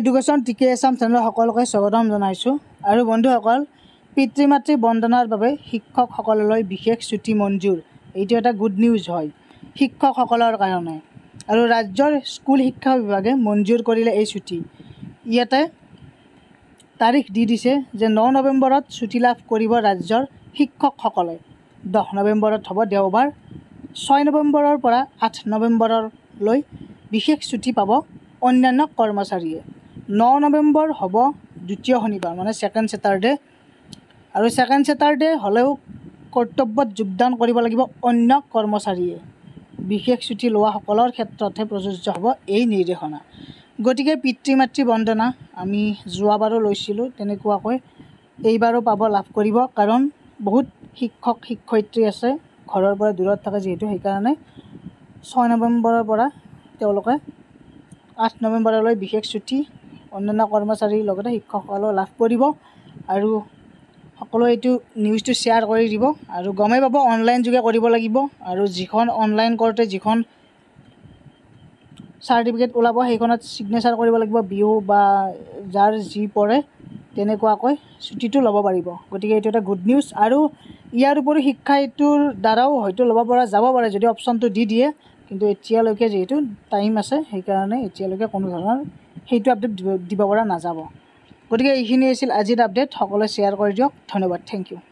education T K S M চেনেলৰ সকলোকে স্বাগতম জনাইছোঁ আৰু বন্ধুসকল পিতৃ মাতৃ বন্দনাৰ বাবে শিক্ষকসকললৈ বিশেষ ছুটী মঞ্জুৰ এইটো এটা গুড নিউজ হয় শিক্ষকসকলৰ কাৰণে আৰু ৰাজ্যৰ স্কুল শিক্ষা বিভাগে মঞ্জুৰ কৰিলে এই ছুটী ইয়াতে তাৰিখ দি দিছে যে ন নৱেম্বৰত ছুটী লাভ কৰিব ৰাজ্যৰ শিক্ষকসকলে দহ নৱেম্বৰত হ'ব দেওবাৰ ছয় নৱেম্বৰৰ পৰা আঠ নৱেম্বৰলৈ বিশেষ ছুটী পাব অন্যান্য কৰ্মচাৰীয়ে ন নৱেম্বৰ হ'ব দ্বিতীয় শনিবাৰ মানে ছেকেণ্ড ছেটাৰডে আৰু ছেকেণ্ড ছেটাৰডে হ'লেও কৰ্তব্যত যোগদান কৰিব লাগিব অন্য কৰ্মচাৰীয়ে বিশেষ ছুটি লোৱাসকলৰ ক্ষেত্ৰতহে প্ৰযোজ্য হ'ব এই নিৰ্দেশনা গতিকে পিতৃ মাতৃ বন্দনা আমি যোৱাবাৰো লৈছিলোঁ তেনেকুৱাকৈ এইবাৰো পাব লাভ কৰিব কাৰণ বহুত শিক্ষক শিক্ষয়িত্ৰী আছে ঘৰৰ পৰা দূৰত থাকে যিহেতু সেইকাৰণে ছয় নৱেম্বৰৰ পৰা তেওঁলোকে আঠ নৱেম্বৰলৈ বিশেষ ছুটি অন্যান্য কৰ্মচাৰীৰ লগতে শিক্ষকসকলেও লাভ কৰিব আৰু সকলোৱে এইটো নিউজটো শ্বেয়াৰ কৰি দিব আৰু গমেই পাব অনলাইন যোগে কৰিব লাগিব আৰু যিখন অনলাইন কৰোঁতে যিখন চাৰ্টিফিকেট ওলাব সেইখনত ছিগনেচাৰ কৰিব লাগিব বিহু বা যাৰ যি পৰে তেনেকুৱাকৈ ছুটিটো ল'ব পাৰিব গতিকে এইটো এটা গুড নিউজ আৰু ইয়াৰ উপৰিও শিক্ষা এইটোৰ দ্বাৰাও হয়তো ল'ব পৰা যাব পাৰে যদি অপশ্যনটো দি দিয়ে কিন্তু এতিয়ালৈকে যিহেতু টাইম আছে সেইকাৰণে এতিয়ালৈকে কোনো ধৰণৰ সেইটো আপডেট দিব পৰা নাযাব গতিকে এইখিনি আছিল আজিৰ আপডেট সকলোৱে শ্বেয়াৰ কৰি দিয়ক ধন্যবাদ থেংক ইউ